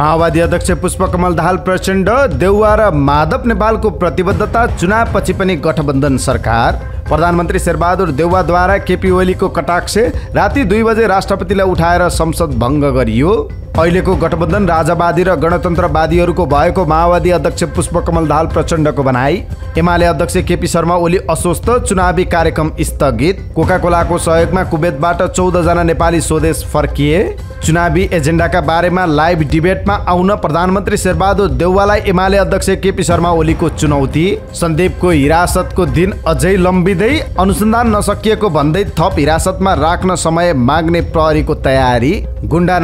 माओवादी अध्यक्ष पुष्पकमल दाहाल प्रचण्ड देउवा र माधव नेपालको प्रतिबद्धता चुनावपछि पनि गठबन्धन सरकार प्रधानमन्त्री शेरबहादुर देउवाद्वारा केपी ओलीको कटाक्ष राति दुई बजे राष्ट्रपतिलाई उठाएर संसद भङ्ग गरियो अहिलेको गठबन्धन राजावादी र गणतन्त्रवादीहरूको भएको माओवादी अध्यक्ष पुष्पकमल दाल प्रचण्डको बनाई एमाले अध्यक्ष केपी शर्मा ओली अस्वस्थ चुनावी कार्यक्रम स्थगित कोका कोलाको सहयोगमा कुवेतबाट चौधजना नेपाली स्वदेश फर्किए चुनावी एजेन्डाका बारेमा लाइभ डिबेटमा आउन प्रधानमन्त्री शेरबहादुर देउवालाई एमाले अध्यक्ष केपी शर्मा ओलीको चुनौती सन्दीपको हिरासतको दिन अझै लम्बित दिँदै अनुसन्धान नसकिएको भन्दै थप हिरासतमा राख्न समय माग्ने प्रहरीको तयारी गुन्डा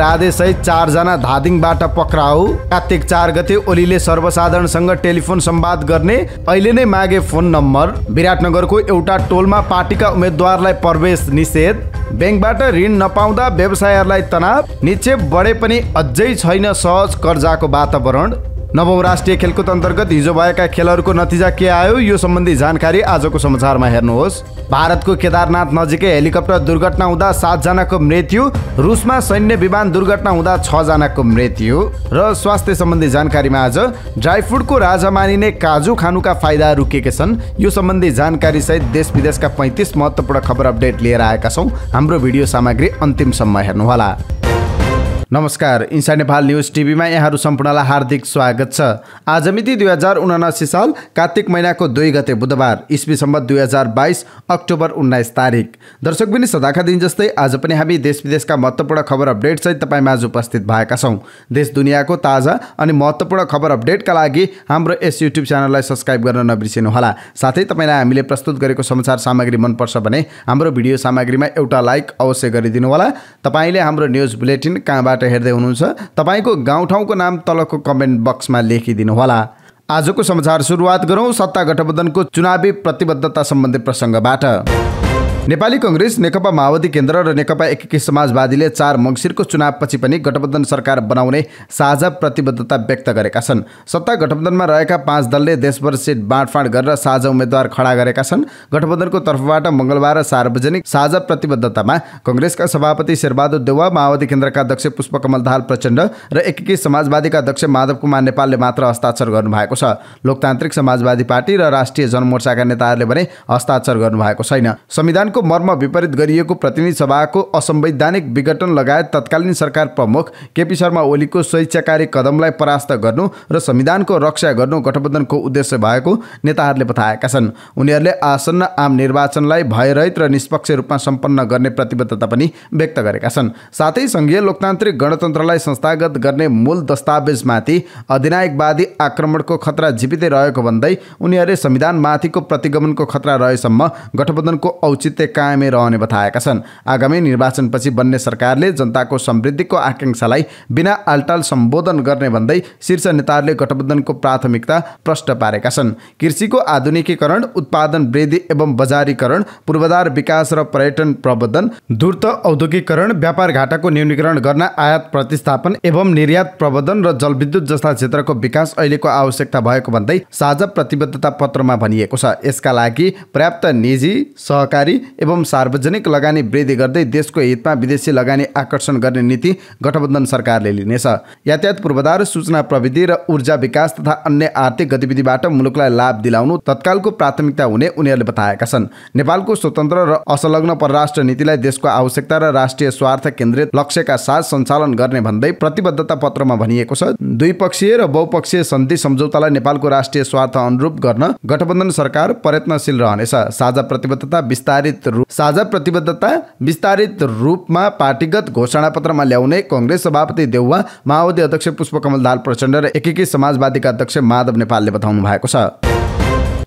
राधे सहित चारजना धादिङबाट पक्राउ कार्तिक चार गते ओलीले सर्वसाधारणसँग टेलिफोन सम्वाद गर्ने अहिले नै मागे फोन नम्बर विराटनगरको एउटा टोलमा पार्टीका उम्मेद्वारलाई प्रवेश निषेध ब्याङ्कबाट ऋण नपाउँदा व्यवसायहरूलाई तनाव निक्षेप बढे पनि अझै छैन सहज कर्जाको वातावरण नवौँ राष्ट्रिय खेलकुद अन्तर्गत हिजो भएका खेलहरूको नतिजा के आयो यो सम्बन्धी जानकारी आजको समाचारमा हेर्नुहोस् भारतको केदारनाथ नजिकै हेलिकप्टर दुर्घटना हुँदा सातजनाको मृत्यु रुसमा सैन्य विमान दुर्घटना हुँदा छजनाको मृत्यु र स्वास्थ्य सम्बन्धी जानकारीमा आज ड्राई फ्रुटको राजा मानिने काजु खानुका फाइदाहरू के छन् यो सम्बन्धी जानकारी सहित देश विदेशका पैँतिस महत्त्वपूर्ण खबर अपडेट लिएर आएका छौँ हाम्रो भिडियो सामग्री अन्तिमसम्म हेर्नुहोला नमस्कार इन्सा नेपाल न्युज टिभीमा यहाँहरू सम्पूर्णलाई हार्दिक स्वागत छ आज मिति दुई हजार उनासी साल कार्तिक महिनाको दुई गते बुधबार इस्वीसम्म दुई हजार बाइस अक्टोबर उन्नाइस तारिक दर्शक पनि सदाका दिन जस्तै आज पनि हामी देश विदेशका महत्त्वपूर्ण खबर अपडेटसहित आज उपस्थित भएका छौँ देश दुनियाँको ताजा अनि महत्त्वपूर्ण खबर अपडेटका लागि हाम्रो यस युट्युब च्यानललाई सब्सक्राइब गर्न नबिर्सिनुहोला साथै तपाईँलाई हामीले प्रस्तुत गरेको समाचार सामग्री मनपर्छ भने हाम्रो भिडियो सामग्रीमा एउटा लाइक अवश्य गरिदिनु होला तपाईँले हाम्रो न्युज बुलेटिन कहाँबाट टिभीबाट हेर्दै हुनुहुन्छ तपाईँको गाउँठाउँको नाम तलको कमेन्ट बक्समा लेखिदिनु होला आजको समाचार सुरुवात गरौँ सत्ता गठबन्धनको चुनावी प्रतिबद्धता सम्बन्धी प्रसङ्गबाट नेपाली कङ्ग्रेस नेकपा माओवादी केन्द्र र नेकपा एकीकृत समाजवादीले चार मङ्सिरको चुनावपछि पनि गठबन्धन सरकार बनाउने साझा प्रतिबद्धता व्यक्त गरेका छन् सत्ता गठबन्धनमा रहेका पाँच दलले देशभर सिट बाँडफाँड गरेर साझा उम्मेद्वार खडा गरेका छन् गठबन्धनको तर्फबाट मङ्गलबार सार्वजनिक साझा प्रतिबद्धतामा कङ्ग्रेसका सभापति शेरबहादुर देवा माओवादी केन्द्रका अध्यक्ष पुष्पकमल दाल प्रचण्ड र एकीकृत समाजवादीका अध्यक्ष माधव कुमार नेपालले मात्र हस्ताक्षर गर्नुभएको छ लोकतान्त्रिक समाजवादी पार्टी र राष्ट्रिय जनमोर्चाका नेताहरूले भने हस्ताक्षर गर्नुभएको छैन संविधान संविधानको मर्म विपरीत गरिएको प्रतिनिधि सभाको असंवैधानिक विघटन लगायत तत्कालीन सरकार प्रमुख केपी शर्मा ओलीको स्वेच्छाकारी कदमलाई परास्त गर्नु र संविधानको रक्षा गर्नु गठबन्धनको उद्देश्य भएको नेताहरूले बताएका छन् उनीहरूले आसन्न आम निर्वाचनलाई भयरहित र निष्पक्ष रूपमा सम्पन्न गर्ने प्रतिबद्धता पनि व्यक्त गरेका छन् साथै सङ्घीय लोकतान्त्रिक गणतन्त्रलाई संस्थागत गर्ने मूल दस्तावेजमाथि अधिनायकवादी आक्रमणको खतरा जीवितै रहेको भन्दै उनीहरूले संविधानमाथिको प्रतिगमनको खतरा रहेसम्म गठबन्धनको औचित्य स्थिति कायमै रहने बताएका छन् आगामी निर्वाचनपछि बन्ने सरकारले जनताको समृद्धिको आकाङ्क्षालाई बिना आलटाल सम्बोधन गर्ने भन्दै शीर्ष नेताहरूले गठबन्धनको प्राथमिकता प्रष्ट पारेका छन् कृषिको आधुनिकीकरण उत्पादन वृद्धि एवं बजारीकरण पूर्वाधार विकास र पर्यटन प्रबन्धन धूर्त औद्योगिकरण व्यापार घाटाको न्यूनीकरण गर्न आयात प्रतिस्थापन एवं निर्यात प्रबन्धन र जलविद्युत जस्ता क्षेत्रको विकास अहिलेको आवश्यकता भएको भन्दै साझा प्रतिबद्धता पत्रमा भनिएको छ यसका लागि पर्याप्त निजी सहकारी एवं सार्वजनिक लगानी वृद्धि गर्दै देशको हितमा विदेशी लगानी आकर्षण गर्ने नीति गठबन्धन सरकारले लिनेछ यातायात पूर्वाधार सूचना प्रविधि र ऊर्जा विकास तथा अन्य आर्थिक गतिविधिबाट मुलुकलाई लाभ दिलाउनु तत्कालको प्राथमिकता हुने उनीहरूले बताएका छन् नेपालको स्वतन्त्र र असंलग्न परराष्ट्र नीतिलाई देशको आवश्यकता र राष्ट्रिय स्वार्थ केन्द्रित लक्ष्यका साथ सञ्चालन गर्ने भन्दै प्रतिबद्धता पत्रमा भनिएको छ द्विपक्षीय र बहुपक्षीय सन्धि सम्झौतालाई नेपालको राष्ट्रिय स्वार्थ अनुरूप गर्न गठबन्धन सरकार प्रयत्नशील रहनेछ साझा प्रतिबद्धता विस्तारित साझा विस्तारित रूप में पार्टीगत घोषणा पत्र में लियाने कंग्रेस सभापति देउवा माओवादी अध्यक्ष पुष्पकमल दाल प्रचंड र एकीकृत का अध्यक्ष माधव नेपाल ने बताने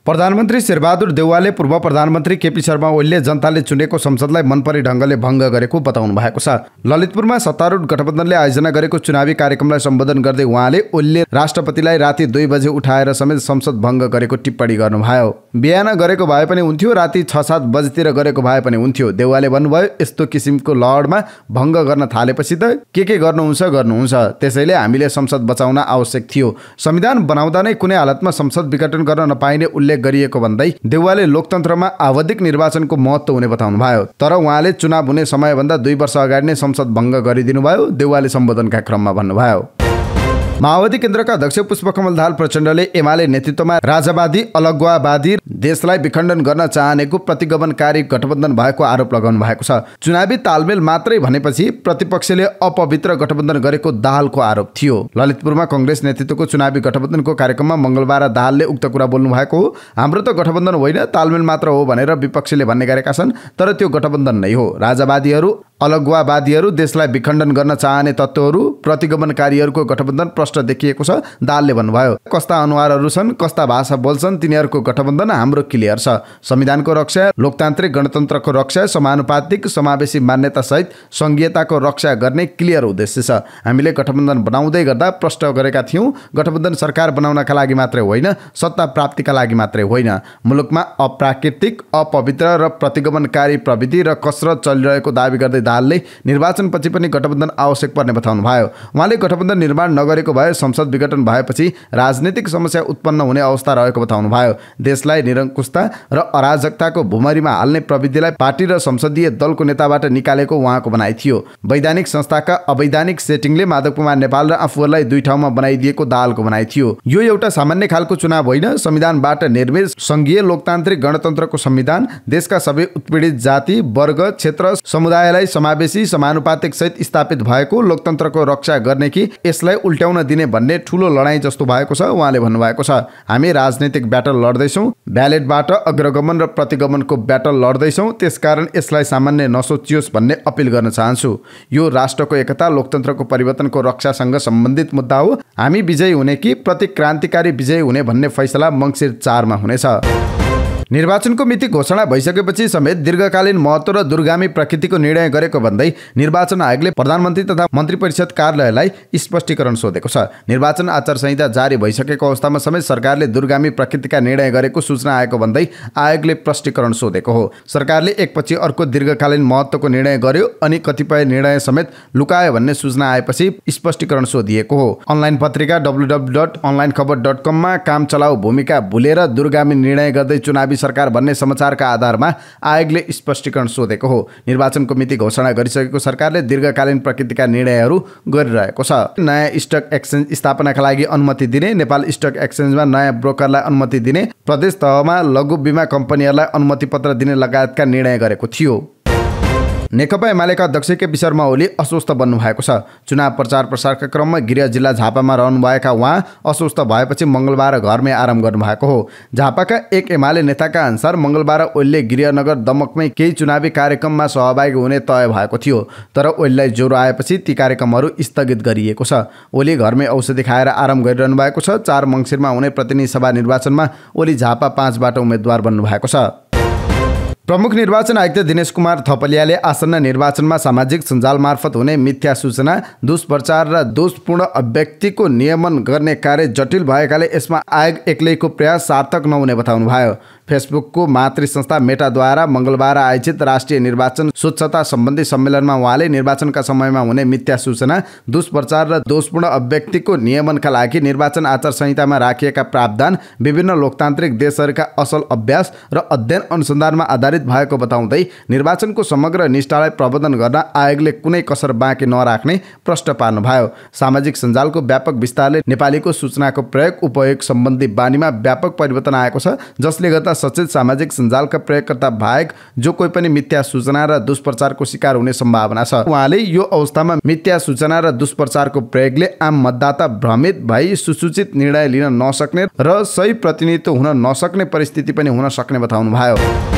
प्रधानमन्त्री शेरबहादुर देउवाले पूर्व प्रधानमन्त्री केपी शर्मा ओलीले जनताले चुनेको संसदलाई मनपरी ढङ्गले भङ्ग गरेको बताउनु भएको छ ललितपुरमा सत्तारूढ गठबन्धनले आयोजना गरेको चुनावी कार्यक्रमलाई सम्बोधन गर्दै उहाँले ओलीले राष्ट्रपतिलाई राति दुई बजे उठाएर समेत संसद भङ्ग गरेको टिप्पणी गर्नुभयो बिहान गरेको भए पनि हुन्थ्यो राति छ सात बजेतिर गरेको भए पनि हुन्थ्यो देउवाले भन्नुभयो यस्तो किसिमको लहरमा भङ्ग गर्न थालेपछि त के के गर्नुहुन्छ गर्नुहुन्छ त्यसैले हामीले संसद बचाउन आवश्यक थियो संविधान बनाउँदा नै कुनै हालतमा संसद विघटन गर्न नपाइने उल्लेख उल्लेख गरिएको भन्दै देउवाले लोकतन्त्रमा आवधिक निर्वाचनको महत्त्व हुने बताउनुभयो तर उहाँले चुनाव हुने समयभन्दा दुई वर्ष अगाडि नै संसद भङ्ग गरिदिनुभयो देउवाले सम्बोधनका क्रममा भन्नुभयो माओवादी केन्द्रका अध्यक्ष पुष्पकमल दाल प्रचण्डले एमाले नेतृत्वमा राजावादी अलगुवावादी देशलाई विखण्डन गर्न चाहनेको प्रतिगमनकारी गठबन्धन भएको आरोप लगाउनु भएको छ चुनावी तालमेल मात्रै भनेपछि प्रतिपक्षले अपवित्र गठबन्धन गरेको दाहालको आरोप थियो ललितपुरमा कङ्ग्रेस नेतृत्वको चुनावी गठबन्धनको कार्यक्रममा मङ्गलबार दाहालले उक्त कुरा बोल्नु भएको हो हाम्रो त गठबन्धन होइन तालमेल मात्र हो भनेर विपक्षले भन्ने गरेका छन् तर त्यो गठबन्धन नै हो राजावादीहरू अलगुवावादीहरू देशलाई विखण्डन गर्न चाहने तत्त्वहरू प्रतिगमनकारीहरूको गठबन्धन स्पष्ट देखिएको छ दालले भन्नुभयो कस्ता अनुहारहरू छन् कस्ता भाषा बोल्छन् तिनीहरूको गठबन्धन हाम्रो क्लियर छ संविधानको रक्षा लोकतान्त्रिक गणतन्त्रको रक्षा समानुपातिक समावेशी मान्यता सहित संघीयताको रक्षा गर्ने क्लियर उद्देश्य छ हामीले गठबन्धन बनाउँदै गर्दा प्रष्ट गरेका थियौँ गठबन्धन सरकार बनाउनका लागि मात्रै होइन सत्ता प्राप्तिका लागि मात्रै होइन मुलुकमा अप्राकृतिक अपवित्र र प्रतिगमनकारी प्रविधि र कसरत चलिरहेको दावी गर्दै दालले निर्वाचनपछि पनि गठबन्धन आवश्यक पर्ने बताउनु भयो उहाँले गठबन्धन निर्माण नगरेको भयो संसद विघटन भएपछि राजनीतिक समस्या उत्पन्न हुने अवस्था रहेको बताउनु भयो देशलाई निरङ्कुशता र अराजकताको भुमरीमा हाल्ने प्रविधिलाई पार्टी र संसदीय दलको नेताबाट निकालेको उहाँको बनाइ थियो वैधानिक संस्थाका अवैधानिक सेटिङले माधव कुमार नेपाल र आफूहरूलाई दुई ठाउँमा बनाइदिएको दालको बनाइ थियो यो एउटा सामान्य खालको चुनाव होइन संविधानबाट निर्मित संघीय लोकतान्त्रिक गणतन्त्रको संविधान देशका सबै उत्पीडित जाति वर्ग क्षेत्र समुदायलाई समावेशी समानुपातिक सहित स्थापित भएको लोकतन्त्रको रक्षा गर्ने कि यसलाई उल्ट्याउन दिने भन्ने ठुलो लडाईँ जस्तो भएको छ उहाँले भन्नुभएको छ हामी राजनैतिक ब्याटल लड्दैछौँ ब्यालेटबाट अग्रगमन र प्रतिगमनको ब्याटल लड्दैछौँ त्यसकारण यसलाई सामान्य नसोचियोस् भन्ने अपिल गर्न चाहन्छु यो राष्ट्रको एकता लोकतन्त्रको परिवर्तनको रक्षासँग सम्बन्धित मुद्दा हो हामी विजयी हुने कि प्रतिक्रान्तिकारी विजयी हुने भन्ने फैसला मङ्सिर चारमा हुनेछ निर्वाचनको मिति घोषणा भइसकेपछि समेत दीर्घकालीन महत्व र दुर्गामी प्रकृतिको निर्णय गरेको भन्दै निर्वाचन आयोगले प्रधानमन्त्री तथा मन्त्री परिषद कार्यालयलाई स्पष्टीकरण सोधेको छ निर्वाचन आचार संहिता जारी भइसकेको अवस्थामा समेत सरकारले दुर्गामी प्रकृतिका निर्णय गरेको सूचना आएको भन्दै आयोगले प्रष्टीकरण सोधेको हो सरकारले एकपछि अर्को दीर्घकालीन महत्त्वको निर्णय गर्यो अनि कतिपय निर्णय समेत लुकायो भन्ने सूचना आएपछि स्पष्टीकरण सोधिएको हो अनलाइन पत्रिका W dot online Khabar dot कममा काम चलाउ भूमिका भुलेर दुर्गामी निर्णय गर्दै चुनावी सरकार भन्ने समाचारका आधारमा आयोगले स्पष्टीकरण सोधेको हो निर्वाचनको मिति घोषणा गरिसकेको सरकारले दीर्घकालीन प्रकृतिका निर्णयहरू गरिरहेको छ नयाँ स्टक एक्सचेन्ज स्थापनाका लागि अनुमति दिने नेपाल स्टक एक्सचेन्जमा नयाँ ब्रोकरलाई अनुमति दिने प्रदेश तहमा लघु बिमा कम्पनीहरूलाई अनुमति पत्र दिने लगायतका निर्णय गरेको थियो नेकपा एमालेका अध्यक्ष केपी शर्मा ओली अस्वस्थ बन्नुभएको छ चुनाव प्रचार प्रसारका क्रममा गृह जिल्ला झापामा रहनुभएका उहाँ अस्वस्थ भएपछि मङ्गलबार घरमै आराम गर्नुभएको हो झापाका एक एमाले नेताका अनुसार मङ्गलबार ओलीले गृहनगर दमकमै केही चुनावी कार्यक्रममा सहभागी हुने तय भएको थियो तर ओलीलाई ज्वरो आएपछि ती कार्यक्रमहरू स्थगित गरिएको छ ओली घरमै औषधि खाएर आराम गरिरहनु भएको छ चार मङ्सिरमा हुने प्रतिनिधि सभा निर्वाचनमा ओली झापा पाँचबाट उम्मेद्वार बन्नुभएको छ प्रमुख निर्वाचन आयुक्त दिनेश कुमार थपलियाले आसन्न निर्वाचनमा सामाजिक सञ्जाल मार्फत हुने मिथ्या सूचना दुष्प्रचार र दोषपूर्ण अभिव्यक्तिको नियमन गर्ने कार्य जटिल भएकाले यसमा आयोग एक्लैको प्रयास सार्थक नहुने बताउनुभयो फेसबुकको मातृ संस्था मेटाद्वारा मङ्गलबार आयोजित राष्ट्रिय निर्वाचन स्वच्छता सम्बन्धी सम्मेलनमा उहाँले निर्वाचनका समयमा हुने मिथ्या सूचना दुष्प्रचार र दोषपूर्ण अभिव्यक्तिको नियमनका लागि निर्वाचन आचार संहितामा राखिएका प्रावधान विभिन्न लोकतान्त्रिक देशहरूका असल अभ्यास र अध्ययन अनुसन्धानमा आधारित भएको बताउँदै निर्वाचनको समग्र निष्ठालाई प्रबन्धन गर्न आयोगले कुनै कसर बाँकी नराख्ने प्रश्न पार्नुभयो सामाजिक सञ्जालको व्यापक विस्तारले नेपालीको सूचनाको प्रयोग उपयोग सम्बन्धी बानीमा व्यापक परिवर्तन आएको छ जसले गर्दा सचेत सामाजिक सञ्जालका प्रयोगकर्ता बाहेक जो कोही पनि मिथ्या सूचना र दुष्प्रचारको शिकार हुने सम्भावना छ उहाँले यो अवस्थामा मिथ्या सूचना र दुष्प्रचारको प्रयोगले आम मतदाता भ्रमित भई सुसूचित निर्णय लिन नसक्ने र सही प्रतिनिधित्व हुन नसक्ने परिस्थिति पनि हुन सक्ने बताउनुभयो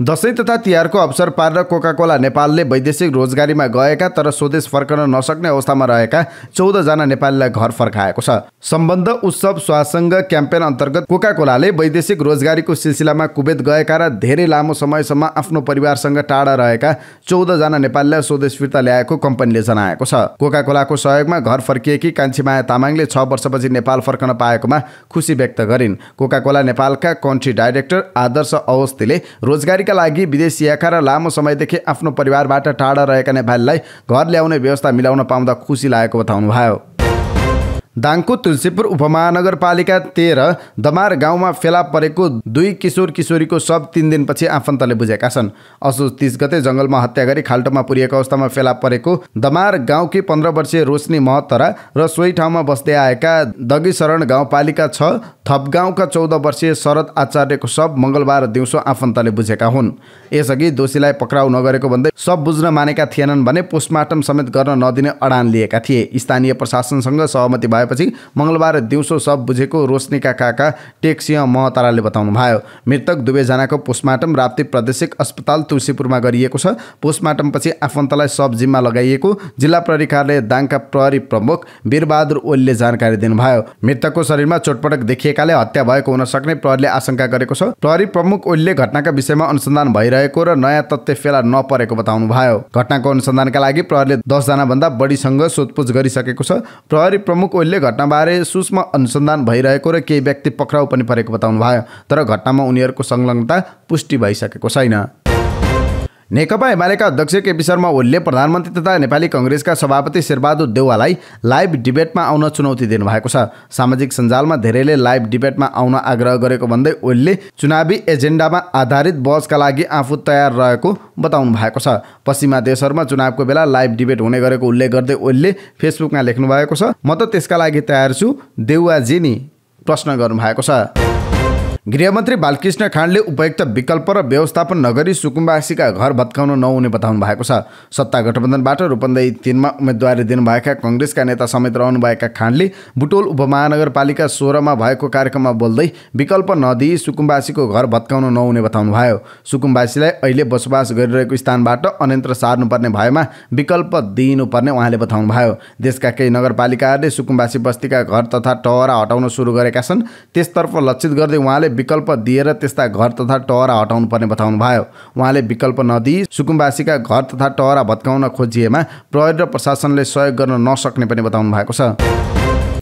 दसैँ तथा तिहारको अवसर पारेर कोकाकोला नेपालले वैदेशिक रोजगारीमा गएका तर स्वदेश फर्कन नसक्ने अवस्थामा रहेका चौधजना नेपालीलाई घर फर्काएको छ सम्बन्ध उत्सव स्वासङ्घ क्याम्पेन अन्तर्गत कोकाकोलाले वैदेशिक रोजगारीको सिलसिलामा कुवेत गएका र धेरै लामो समयसम्म आफ्नो परिवारसँग टाढा रहेका चौधजना नेपालीलाई स्वदेश फिर्ता ल्याएको कम्पनीले जनाएको छ कोकाकोलाको सहयोगमा घर फर्किएकी कान्छीमाया तामाङले छ वर्षपछि नेपाल फर्कन पाएकोमा खुसी व्यक्त गरिन् कोकाकोला नेपालका कन्ट्री डाइरेक्टर आदर्श अवस्थीले रोजगारी पढाइका लागि विदेश याखा र लामो समयदेखि आफ्नो परिवारबाट टाढा रहेका नेपालीलाई घर ल्याउने व्यवस्था मिलाउन पाउँदा खुसी लागेको बताउनुभयो दाङको तुलसीपुर उपमहानगरपालिका तेह्र दमार गाउँमा फेला परेको दुई किशोर किशोरीको शव तिन दिनपछि आफन्तले बुझेका छन् असोज तिस गते जङ्गलमा हत्या गरी खाल्टोमा पुरिएको अवस्थामा फेला परेको दमार गाउँकी पन्ध्र वर्षीय रोशनी महत्तरा र सोही ठाउँमा बस्दै आएका दगिशरण गाउँपालिका छ थप गाउँका चौध वर्षीय शरद आचार्यको शव मङ्गलबार दिउँसो आफन्तले बुझेका हुन् यसअघि दोषीलाई पक्राउ नगरेको भन्दै सब बुझ्न मानेका थिएनन् भने पोस्टमार्टम समेत गर्न नदिने अडान लिएका थिए स्थानीय प्रशासनसँग सहमति भए भएपछि मङ्गलबार दिउँसो सब बुझेको रोशनीका काका टेकसिंह महताराले भयो मृतक दुवैजनाको पोस्टमार्टम राप्ती प्रादेशिक अस्पताल तुलसीपुरमा गरिएको छ पोस्टमार्टमपछि आफन्तलाई सब जिम्मा लगाइएको जिल्ला प्रहरी कार्यालय दाङका प्रहरी प्रमुख वीरबहादुर ओलीले जानकारी दिनुभयो मृतकको शरीरमा चोटपटक देखिएकाले हत्या भएको हुन सक्ने प्रहरीले आशंका गरेको छ प्रहरी प्रमुख ओलीले घटनाका विषयमा अनुसन्धान भइरहेको र नयाँ तथ्य फेला नपरेको बताउनुभयो घटनाको अनुसन्धानका लागि प्रहरीले भन्दा बढीसँग सोधपुछ गरिसकेको छ प्रहरी प्रमुख ओलीले उनले घटनाबारे सूक्ष्म अनुसन्धान भइरहेको र केही व्यक्ति पक्राउ पनि परेको भयो तर घटनामा उनीहरूको संलग्नता पुष्टि भइसकेको छैन नेकपा एमालेका अध्यक्ष केपी शर्मा ओलीले प्रधानमन्त्री तथा नेपाली कङ्ग्रेसका सभापति शेरबहादुर देउवालाई लाइभ डिबेटमा आउन चुनौती दिनुभएको छ सामाजिक सञ्जालमा धेरैले लाइभ डिबेटमा आउन आग्रह गरेको भन्दै ओलीले चुनावी एजेन्डामा आधारित बहसका लागि आफू तयार रहेको बताउनु भएको छ पश्चिमा देशहरूमा चुनावको बेला लाइभ डिबेट हुने गरेको उल्लेख गर्दै ओलीले फेसबुकमा लेख्नु भएको छ म त त्यसका लागि तयार छु देउवाजी नि प्रश्न गर्नुभएको छ गृहमन्त्री बालकृष्ण खाँडले उपयुक्त विकल्प र व्यवस्थापन नगरी सुकुम्बासीका घर भत्काउन नहुने बताउनु भएको छ सत्ता गठबन्धनबाट रूपन्देही तिनमा उम्मेदवारी दिनुभएका कङ्ग्रेसका नेता समेत रहनुभएका खाँडले बुटोल उपमहानगरपालिका सोह्रमा भएको कार्यक्रममा बोल्दै विकल्प नदिई सुकुम्बासीको घर भत्काउन नहुने बताउनुभयो सुकुम्बासीलाई अहिले बसोबास गरिरहेको स्थानबाट अन्यन्त्र सार्नुपर्ने भएमा विकल्प दिइनुपर्ने उहाँले बताउनुभयो देशका केही नगरपालिकाहरूले सुकुम्बासी बस्तीका घर तथा टहरा हटाउन सुरु गरेका छन् त्यसतर्फ लक्षित गर्दै उहाँले विकल्प दिएर त्यस्ता घर तथा टहरा हटाउनुपर्ने भयो उहाँले विकल्प नदिई सुकुम्बासीका घर तथा टहरा भत्काउन खोजिएमा प्रहरी र प्रशासनले सहयोग गर्न नसक्ने पनि बताउनु भएको छ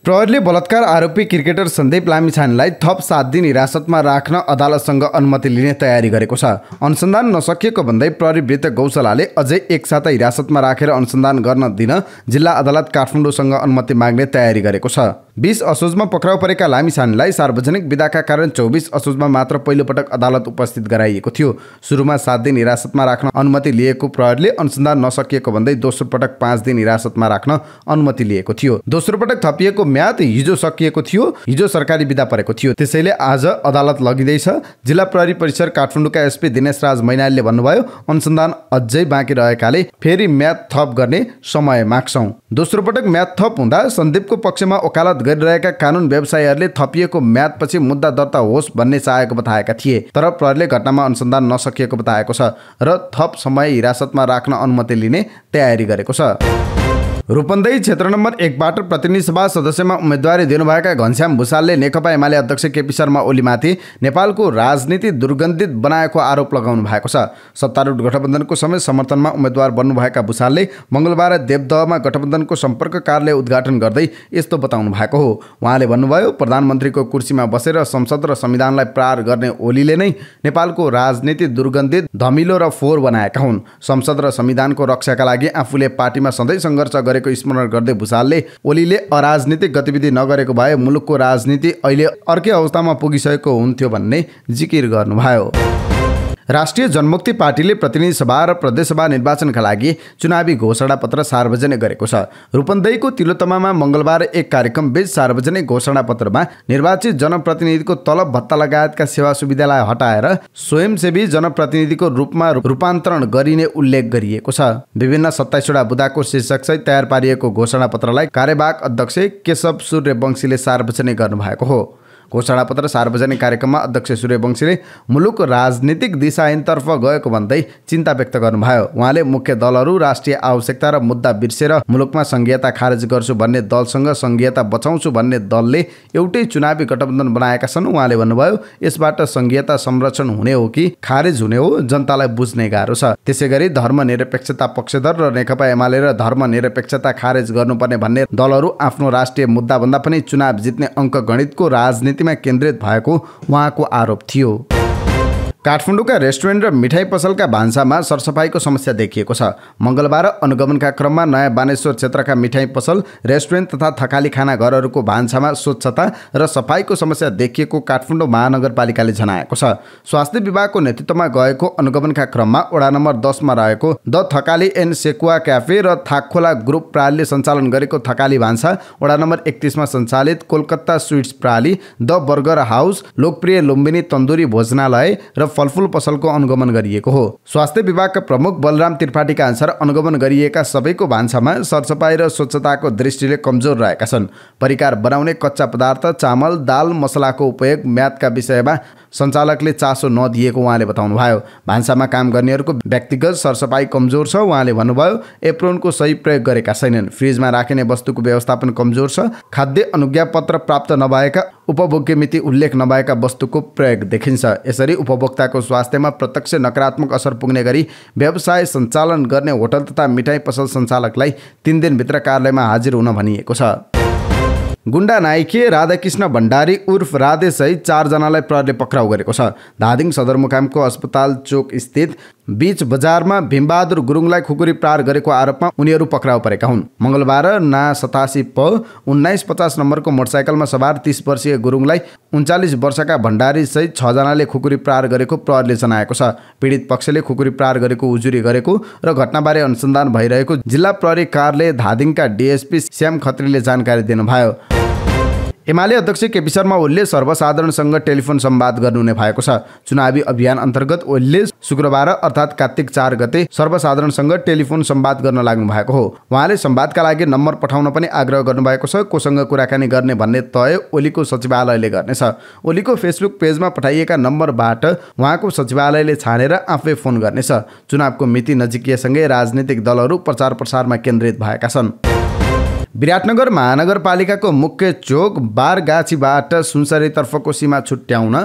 प्रहरीले बलात्कार आरोपी क्रिकेटर सन्दीप लामिछानेलाई थप सात दिन हिरासतमा राख्न अदालतसँग अनुमति लिने तयारी गरेको छ अनुसन्धान नसकिएको भन्दै प्रहरी वृत्त गौशालाले अझै एकसाथ हिरासतमा राखेर अनुसन्धान गर्न दिन जिल्ला अदालत काठमाडौँसँग अनुमति माग्ने तयारी गरेको छ बिस असोजमा पक्राउ परेका लामिसानलाई सार्वजनिक विधाका कारण चौबिस असोजमा मात्र पहिलोपटक अदालत उपस्थित गराइएको थियो सुरुमा सात दिन हिरासतमा राख्न अनुमति लिएको प्रहरले अनुसन्धान नसकिएको भन्दै दोस्रो पटक पाँच दिन हिरासतमा राख्न अनुमति लिएको थियो दोस्रो पटक थपिएको म्याद हिजो सकिएको थियो हिजो सरकारी विदा परेको थियो त्यसैले आज अदालत लगिँदैछ जिल्ला प्रहरी परिसर काठमाडौँका एसपी दिनेश राज मैनालीले भन्नुभयो अनुसन्धान अझै बाँकी रहेकाले फेरि म्याद थप गर्ने समय माग्छौँ दोस्रो पटक म्याद थप हुँदा सन्दीपको पक्षमा ओकालत गरिरहेका कानुन व्यवसायीहरूले थपिएको म्यादपछि मुद्दा दर्ता होस् भन्ने चाहेको बताएका थिए तर प्रहरीले घटनामा अनुसन्धान नसकिएको बताएको छ र थप समय हिरासतमा राख्न अनुमति लिने तयारी गरेको छ रूपन्देही क्षेत्र नम्बर एकबाट प्रतिनिधि सभा सदस्यमा उम्मेदवारी दिनुभएका घनश्याम भूषालले नेकपा एमाले अध्यक्ष केपी शर्मा ओलीमाथि नेपालको राजनीति दुर्गन्धित बनाएको आरोप लगाउनु भएको छ सत्तारूढ गठबन्धनको समय समर्थनमा उम्मेद्वार बन्नुभएका भूषालले मङ्गलबार देवदहमा गठबन्धनको सम्पर्क कार्यालय उद्घाटन गर्दै यस्तो बताउनु भएको हो उहाँले भन्नुभयो प्रधानमन्त्रीको कुर्सीमा बसेर संसद र संविधानलाई प्रार गर्ने ओलीले नै नेपालको राजनीति दुर्गन्धित धमिलो र फोहोर बनाएका हुन् संसद र संविधानको रक्षाका लागि आफूले पार्टीमा सधैँ सङ्घर्ष गरे गरेको स्मरण गर्दै भुषालले ओलीले अराजनीतिक गतिविधि नगरेको भए मुलुकको राजनीति अहिले अर्कै अवस्थामा पुगिसकेको हुन्थ्यो भन्ने जिकिर गर्नुभयो राष्ट्रिय जनमुक्ति पार्टीले प्रतिनिधि सभा र प्रदेशसभा निर्वाचनका लागि चुनावी घोषणापत्र सार्वजनिक गरेको छ रूपन्देहीको तिलोतमामा मङ्गलबार एक कार्यक्रमबीच सार्वजनिक घोषणापत्रमा निर्वाचित जनप्रतिनिधिको तलब भत्ता लगायतका सेवा सुविधालाई हटाएर स्वयंसेवी जनप्रतिनिधिको रूपमा रूपान्तरण गरिने उल्लेख गरिएको छ विभिन्न सत्ताइसवटा बुदाको शीर्षक सहित तयार पारिएको घोषणापत्रलाई कार्यवाहक अध्यक्ष केशव सूर्यवंशीले सार्वजनिक गर्नुभएको हो घोषणापत्र सार्वजनिक कार्यक्रममा अध्यक्ष सूर्यवंशीले मुलुक राजनीतिक दिशाहीनतर्फ गएको भन्दै चिन्ता व्यक्त गर्नुभयो उहाँले मुख्य दलहरू राष्ट्रिय आवश्यकता र मुद्दा बिर्सेर मुलुकमा सङ्घीयता खारेज गर्छु भन्ने दलसँग सङ्घीयता बचाउँछु भन्ने दलले एउटै चुनावी गठबन्धन बनाएका छन् उहाँले भन्नुभयो यसबाट सङ्घीयता संरक्षण हुने हो कि खारेज हुने हो जनतालाई बुझ्ने गाह्रो छ त्यसै गरी धर्मनिरपेक्षता पक्षधर र नेकपा एमाले र धर्मनिरपेक्षता खारेज गर्नुपर्ने भन्ने दलहरू आफ्नो राष्ट्रिय मुद्दाभन्दा पनि चुनाव जित्ने अङ्क गणितको राजनीति राजनीतिमा केन्द्रित भएको उहाँको आरोप थियो काठमाडौँका रेस्टुरेन्ट र मिठाई पसलका भान्सामा सरसफाइको समस्या देखिएको छ मङ्गलबार अनुगमनका क्रममा नयाँ बानेश्वर क्षेत्रका मिठाई पसल रेस्टुरेन्ट तथा थकाली खाना घरहरूको भान्सामा स्वच्छता र सफाइको समस्या देखिएको काठमाडौँ महानगरपालिकाले जनाएको छ स्वास्थ्य विभागको नेतृत्वमा गएको अनुगमनका क्रममा वडा नम्बर दसमा रहेको the Thakali and Sekuwa cafe र थाकखोला ग्रुप प्रालीले सञ्चालन गरेको थकाली भान्सा वडा नम्बर एकतिसमा सञ्चालित कोलकाता स्विट्स प्राली द बर्गर हाउस लोकप्रिय लुम्बिनी तन्दुरी भोजनालय र फलफुल पसलको अनुगमन गरिएको हो स्वास्थ्य विभागका प्रमुख बलराम त्रिपाठीका अनुसार अनुगमन गरिएका सबैको भान्सामा सरसफाई र स्वच्छताको दृष्टिले कमजोर रहेका छन् परिकार बनाउने कच्चा पदार्थ चामल दाल मसलाको उपयोग म्यादका विषयमा सञ्चालकले चासो नदिएको उहाँले बताउनुभयो भान्सामा काम गर्नेहरूको व्यक्तिगत सरसफाइ कमजोर छ उहाँले भन्नुभयो एप्रोनको सही प्रयोग गरेका छैनन् फ्रिजमा राखिने वस्तुको व्यवस्थापन कमजोर छ खाद्य अनुज्ञापत्र प्राप्त नभएका उपभोग्य मिति उल्लेख नभएका वस्तुको प्रयोग देखिन्छ यसरी उपभोक्ताको स्वास्थ्यमा प्रत्यक्ष नकारात्मक असर पुग्ने गरी व्यवसाय सञ्चालन गर्ने होटल तथा मिठाई पसल सञ्चालकलाई तिन दिनभित्र कार्यालयमा हाजिर हुन भनिएको छ गुण्डा नाइके राधाकृष्ण भण्डारी उर्फ राधे राधेसहित चारजनालाई प्रहरले पक्राउ गरेको छ धादिङ सदरमुकामको अस्पताल चोक स्थित बीच बजारमा भीमबहादुर गुरुङलाई खुकुरी प्रहार गरेको आरोपमा उनीहरू पक्राउ परेका हुन् मङ्गलबार ना सतासी प उन्नाइस पचास नम्बरको मोटरसाइकलमा सवार तिस वर्षीय गुरुङलाई उन्चालिस वर्षका भण्डारी भण्डारीसहित छजनाले खुकुरी प्रहार गरेको प्रहरले जनाएको छ पीडित पक्षले खुकुरी प्रहार गरेको उजुरी गरेको र घटनाबारे अनुसन्धान भइरहेको जिल्ला प्रहरी कार्यालय धादिङका डिएसपी श्याम खत्रीले जानकारी दिनुभयो एमाले अध्यक्ष केपी शर्मा ओलीले सर्वसाधारणसँग टेलिफोन सम्वाद गर्नुहुने भएको छ चुनावी अभियान अन्तर्गत ओलीले शुक्रबार अर्थात् कार्तिक चार गते सर्वसाधारणसँग टेलिफोन सम्वाद गर्न लाग्नु भएको हो उहाँले सम्वादका लागि नम्बर पठाउन पनि आग्रह गर्नुभएको छ कोसँग कुराकानी गर्ने भन्ने तय ओलीको सचिवालयले गर्नेछ ओलीको फेसबुक पेजमा पठाइएका नम्बरबाट उहाँको सचिवालयले छानेर आफै फोन गर्नेछ चुनावको मिति नजिकिएसँगै राजनीतिक दलहरू प्रचार प्रसारमा केन्द्रित भएका छन् विराटनगर महानगरपालिकाको मुख्य चोक बारगाछीबाट सुनसरीतर्फको सीमा छुट्याउन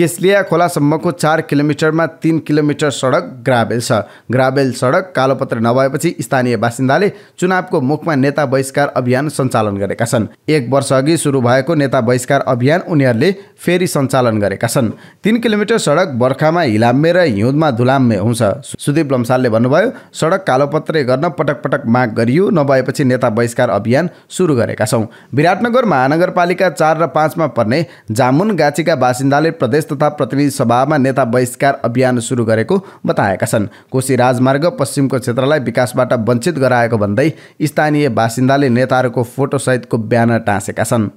केसलिया खोलासम्मको चार किलोमिटरमा तिन किलोमिटर सडक ग्राभेल छ ग्राभेल सडक कालोपत्र नभएपछि स्थानीय बासिन्दाले चुनावको मुखमा नेता बहिष्कार अभियान सञ्चालन गरेका छन् एक वर्ष अघि सुरु भएको नेता बहिष्कार अभियान उनीहरूले फेरि सञ्चालन गरेका छन् तिन किलोमिटर सडक बर्खामा हिलाम्मे र हिउँदमा धुलाम्मे हुन्छ सुदीप लम्सालले भन्नुभयो सडक कालोपत्रे गर्न पटक पटक माग गरियो नभएपछि नेता बहिष्कार अभियान सुरु गरेका छौँ विराटनगर महानगरपालिका चार र पाँचमा पर्ने जामुन गाछीका बासिन्दाले प्रदेश तथा प्रतिनिधि सभामा नेता बहिष्कार अभियान सुरु गरेको बताएका छन् कोशी राजमार्ग पश्चिमको क्षेत्रलाई विकासबाट वञ्चित गराएको भन्दै स्थानीय बासिन्दाले नेताहरूको फोटोसहितको ब्यानर टाँसेका छन्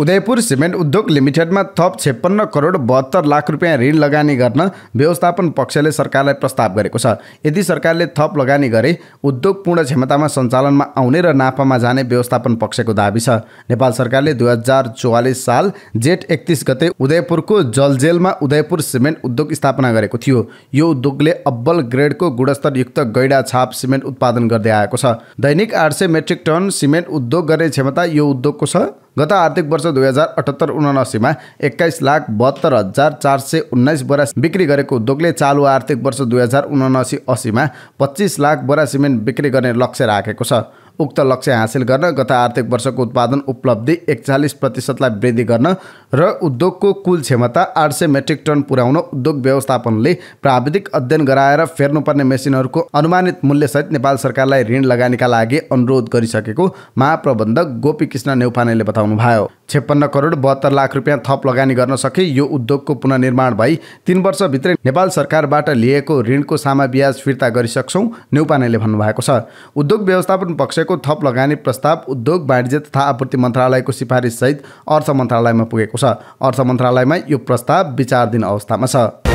उदयपुर सिमेन्ट उद्योग लिमिटेडमा थप छेपन्न करोड बहत्तर लाख रुपियाँ ऋण लगानी गर्न व्यवस्थापन पक्षले सरकारलाई प्रस्ताव गरेको छ यदि सरकारले थप लगानी गरे उद्योग पूर्ण क्षमतामा सञ्चालनमा आउने र नाफामा जाने व्यवस्थापन पक्षको दावी छ नेपाल सरकारले दुई हजार चौवालिस साल जेठ एकतिस गते उदयपुरको जलजेलमा उदयपुर सिमेन्ट उद्योग स्थापना गरेको थियो यो उद्योगले अब्बल ग्रेडको गुणस्तरयुक्त गैडा छाप सिमेन्ट उत्पादन गर्दै आएको छ दैनिक आठ सय मेट्रिक टन सिमेन्ट उद्योग गर्ने क्षमता यो उद्योगको छ गत आर्थिक वर्ष दुई हजार अठहत्तर उनासीमा एक्काइस लाख बहत्तर हजार चार सय उन्नाइस बोरा बिक्री गरेको उद्योगले चालु आर्थिक वर्ष दुई हजार उनासी असीमा पच्चिस लाख बोरा सिमेन्ट बिक्री गर्ने लक्ष्य राखेको छ उक्त लक्ष्य हासिल गर्न गत आर्थिक वर्षको उत्पादन उपलब्धि एकचालिस प्रतिशतलाई वृद्धि गर्न र उद्योगको कुल क्षमता आठ सय मेट्रिक टन पुर्याउन उद्योग व्यवस्थापनले प्राविधिक अध्ययन गराएर फेर्नुपर्ने मेसिनहरूको अनुमानित मूल्यसहित नेपाल सरकारलाई ऋण लगानीका लागि अनुरोध गरिसकेको महाप्रबन्धक गोपीकृष्ण नेउपानेले बताउनुभयो छेपन्न करोड बहत्तर लाख रुपियाँ थप लगानी गर्न सके यो उद्योगको पुनर्निर्माण भई तिन वर्षभित्रै नेपाल सरकारबाट लिएको ऋणको सामा ब्याज फिर्ता गरिसक्छौँ न्युपानेले भन्नुभएको छ उद्योग व्यवस्थापन पक्षको थप लगानी प्रस्ताव उद्योग वाणिज्य तथा आपूर्ति मन्त्रालयको सिफारिससहित अर्थ मन्त्रालयमा पुगेको छ अर्थ मन्त्रालयमा यो प्रस्ताव विचारधीन अवस्थामा छ